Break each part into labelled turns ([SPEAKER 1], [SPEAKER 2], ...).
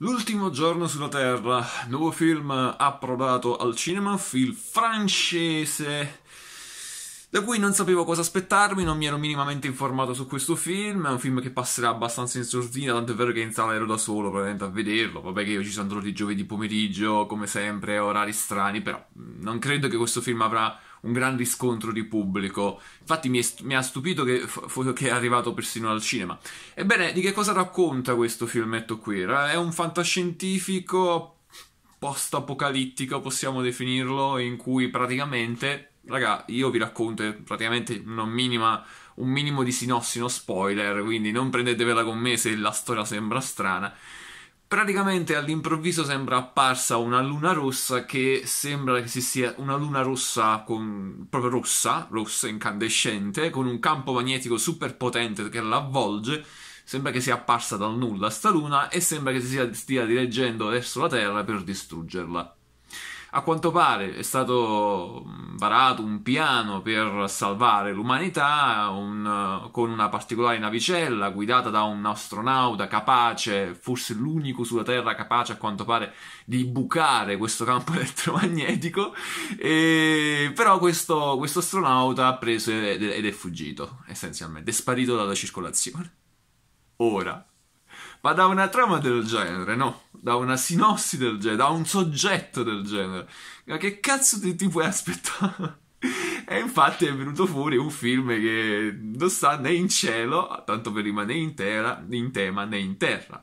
[SPEAKER 1] L'ultimo giorno sulla Terra, nuovo film approdato al cinema, film francese da cui non sapevo cosa aspettarmi, non mi ero minimamente informato su questo film, è un film che passerà abbastanza in sordina, tanto è vero che in sala ero da solo probabilmente a vederlo, vabbè che io ci sono andato di giovedì pomeriggio, come sempre, orari strani, però mm, non credo che questo film avrà un gran riscontro di pubblico. Infatti mi, st- mi ha stupito che, f- che, è arrivato persino al cinema. Ebbene, di che cosa racconta questo filmetto qui? È un fantascientifico post-apocalittico, possiamo definirlo, in cui praticamente, raga, io vi racconto praticamente una minima un minimo di sinossino spoiler, quindi non prendetevela con me se la storia sembra strana. Praticamente all'improvviso sembra apparsa una luna rossa che sembra che si sia una luna rossa con, proprio rossa, rossa, incandescente, con un campo magnetico super potente che l'avvolge. Sembra che sia apparsa dal nulla sta luna e sembra che si stia, stia dirigendo verso la Terra per distruggerla. A quanto pare è stato mm, varato un piano per salvare l'umanità un, con una particolare navicella guidata da un astronauta capace, forse l'unico sulla Terra capace a quanto pare di bucare questo campo elettromagnetico, e, però questo, questo astronauta ha preso ed, ed è fuggito essenzialmente, è sparito dalla circolazione. Ora, ma da una trama del genere, no? da una sinossi del genere, da un soggetto del genere. Ma che cazzo ti, ti puoi aspettare? e infatti è venuto fuori un film che non sta né in cielo, tanto per rimanere in, terra, in tema, né in terra.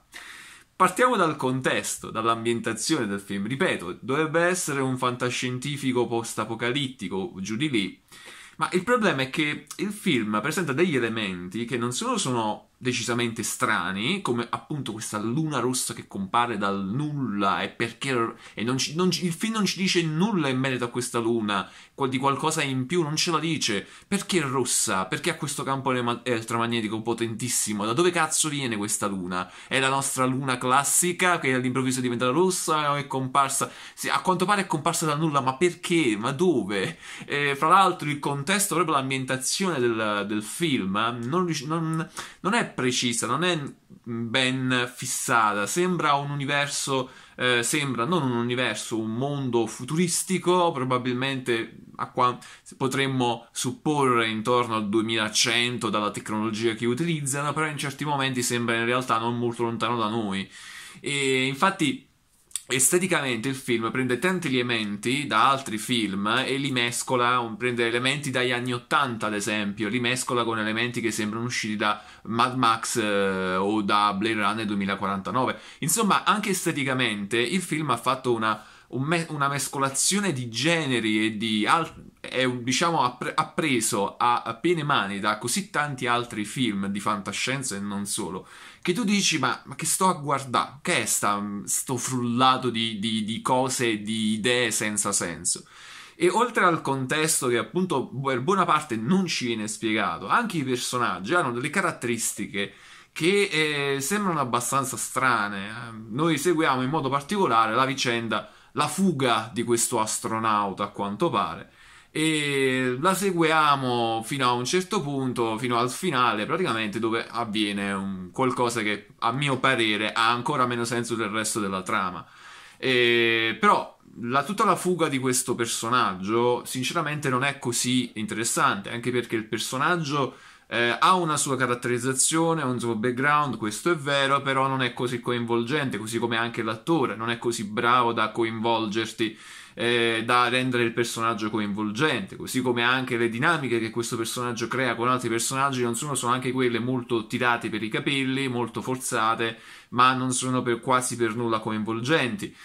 [SPEAKER 1] Partiamo dal contesto, dall'ambientazione del film. Ripeto, dovrebbe essere un fantascientifico post-apocalittico, giù di lì. Ma il problema è che il film presenta degli elementi che non solo sono decisamente strani, come appunto questa luna rossa che compare dal nulla e perché e non ci, non ci, il film non ci dice nulla in merito a questa luna, di qualcosa in più non ce la dice, perché è rossa, perché ha questo campo elettromagnetico potentissimo, da dove cazzo viene questa luna? È la nostra luna classica che all'improvviso è diventata rossa o è comparsa? Sì, a quanto pare è comparsa dal nulla, ma perché? Ma dove? E, fra l'altro il contesto, proprio l'ambientazione del, del film, non, non, non è precisa, non è ben fissata, sembra un universo, eh, sembra non un universo, un mondo futuristico, probabilmente a qua, potremmo supporre intorno al 2100 dalla tecnologia che utilizzano, però in certi momenti sembra in realtà non molto lontano da noi. E infatti Esteticamente il film prende tanti elementi da altri film e li mescola, prende elementi dagli anni Ottanta ad esempio, li mescola con elementi che sembrano usciti da Mad Max eh, o da Blade Runner 2049. Insomma, anche esteticamente il film ha fatto una un me- una mescolazione di generi e di alt- è diciamo app- appreso a piene mani da così tanti altri film di fantascienza e non solo, che tu dici ma, ma che sto a guardare? Che è sta, sto frullato di, di, di cose, di idee senza senso? E oltre al contesto che appunto per buona parte non ci viene spiegato, anche i personaggi hanno delle caratteristiche che eh, sembrano abbastanza strane. Noi seguiamo in modo particolare la vicenda la fuga di questo astronauta, a quanto pare. E la seguiamo fino a un certo punto, fino al finale praticamente, dove avviene qualcosa che a mio parere ha ancora meno senso del resto della trama. E, però la, tutta la fuga di questo personaggio, sinceramente, non è così interessante, anche perché il personaggio eh, ha una sua caratterizzazione, ha un suo background, questo è vero, però non è così coinvolgente, così come anche l'attore, non è così bravo da coinvolgerti, eh, da rendere il personaggio coinvolgente, così come anche le dinamiche che questo personaggio crea con altri personaggi non sono, sono anche quelle molto tirate per i capelli, molto forzate, ma non sono per, quasi per nulla coinvolgenti.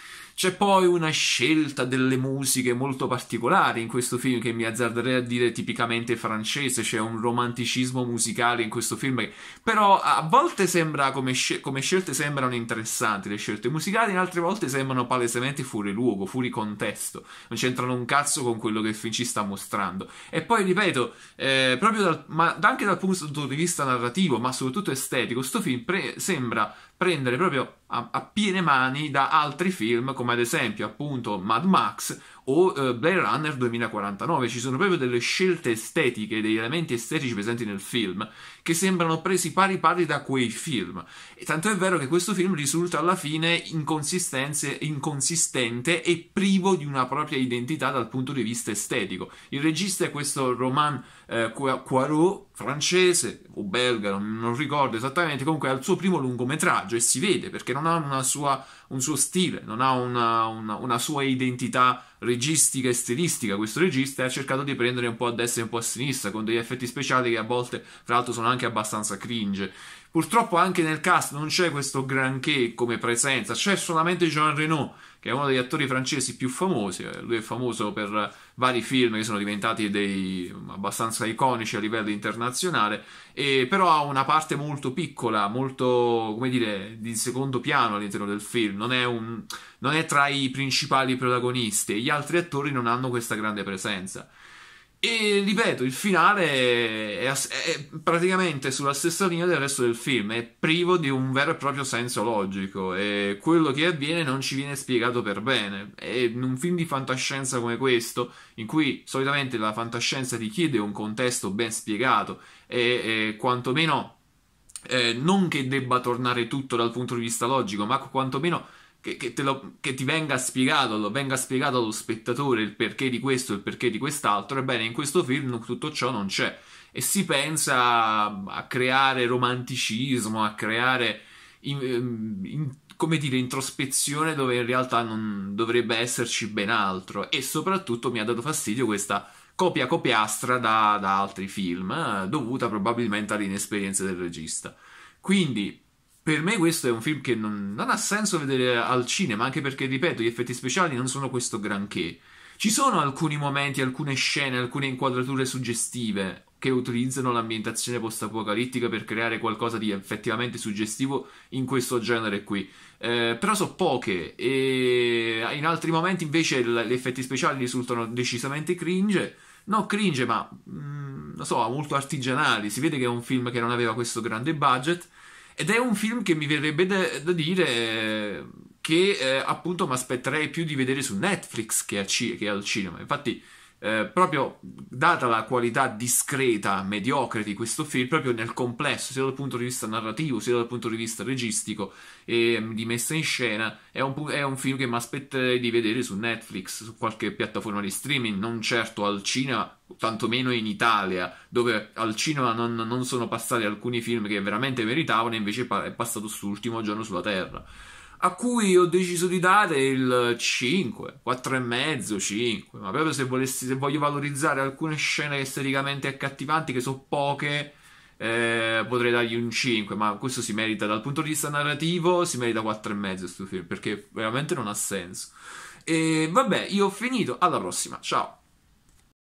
[SPEAKER 1] C'è poi una scelta delle musiche molto particolari in questo film che mi azzarderei a dire tipicamente francese, c'è un romanticismo musicale in questo film che però a volte sembra come, scel- come scelte sembrano interessanti le scelte musicali, altre volte sembrano palesemente fuori luogo, fuori contesto, non c'entrano un cazzo con quello che il film ci sta mostrando. E poi ripeto, eh, proprio dal, ma anche dal punto di vista narrativo, ma soprattutto estetico, questo film pre- sembra prendere proprio a, a piene mani da altri film come ad esempio appunto Mad Max o eh, Blade Runner 2049. Ci sono proprio delle scelte estetiche, degli elementi estetici presenti nel film che sembrano presi pari pari da quei film. E tanto è vero che questo film risulta alla fine inconsistente e privo di una propria identità dal punto di vista estetico. Il regista è questo Roman eh, Poirot, francese o belga, non, non, ricordo esattamente, comunque è il suo primo lungometraggio e si vede perché non ha sua, un suo stile, non ha una, una, una sua identità registica e stilistica questo regista ha cercato di prendere un po' a destra e un po' a sinistra con degli effetti speciali che a volte tra l'altro sono anche abbastanza cringe Purtroppo anche nel cast non c'è questo granché come presenza, c'è solamente Jean Renault, che è uno degli attori francesi più famosi. Lui è famoso per vari film che sono diventati dei, abbastanza iconici a livello internazionale, e, però ha una parte molto piccola, molto, come dire, di secondo piano all'interno del film. Non è, un, non è tra i principali protagonisti, gli altri attori non hanno questa grande presenza. E ripeto, il finale è, è, praticamente sulla stessa linea del resto del film, è privo di un vero e proprio senso logico e quello che avviene non ci viene spiegato per bene. E in un film di fantascienza come questo, in cui solitamente la fantascienza richiede un contesto ben spiegato e, e quantomeno eh, non che debba tornare tutto dal punto di vista logico, ma quantomeno che, che, lo, che, ti venga spiegato, lo venga spiegato allo spettatore il perché di questo, il perché di quest'altro, ebbene in questo film tutto ciò non c'è e si pensa a creare romanticismo, a creare, in, ehm, in, come dire, introspezione dove in realtà non dovrebbe esserci ben altro e soprattutto mi ha dato fastidio questa copia copiastra da, da altri film, eh, dovuta probabilmente all'inesperienza del regista. Quindi per me questo è un film che non, non ha senso vedere al cinema, anche perché, ripeto, gli effetti speciali non sono questo granché. Ci sono alcuni momenti, alcune scene, alcune inquadrature suggestive che utilizzano l'ambientazione post-apocalittica per creare qualcosa di effettivamente suggestivo in questo genere qui. Eh, però sono poche e in altri momenti invece l- gli effetti speciali risultano decisamente cringe. No, cringe, ma mh, mm, non so, molto artigianali. Si vede che è un film che non aveva questo grande budget ed è un film che mi verrebbe da, da dire eh, che eh, appunto mi aspetterei più di vedere su Netflix che, a, che al cinema. Infatti eh, proprio data la qualità discreta, mediocre di questo film, proprio nel complesso, sia dal punto di vista narrativo, sia dal punto di vista registico e mm, di messa in scena, è un, è un film che mi aspetterei di vedere su Netflix, su qualche piattaforma di streaming, non certo al cinema, tantomeno in Italia, dove al cinema non, non sono passati alcuni film che veramente meritavano, invece è passato sull'ultimo giorno sulla Terra a cui ho deciso di dare il 5, 4,5, 5, ma proprio se, volessi, se voglio valorizzare alcune scene esteticamente accattivanti, che sono poche, eh, potrei dargli un 5, ma questo si merita dal punto di vista narrativo, si merita 4,5 questo film, perché veramente non ha senso. E vabbè, io ho finito, alla prossima, ciao!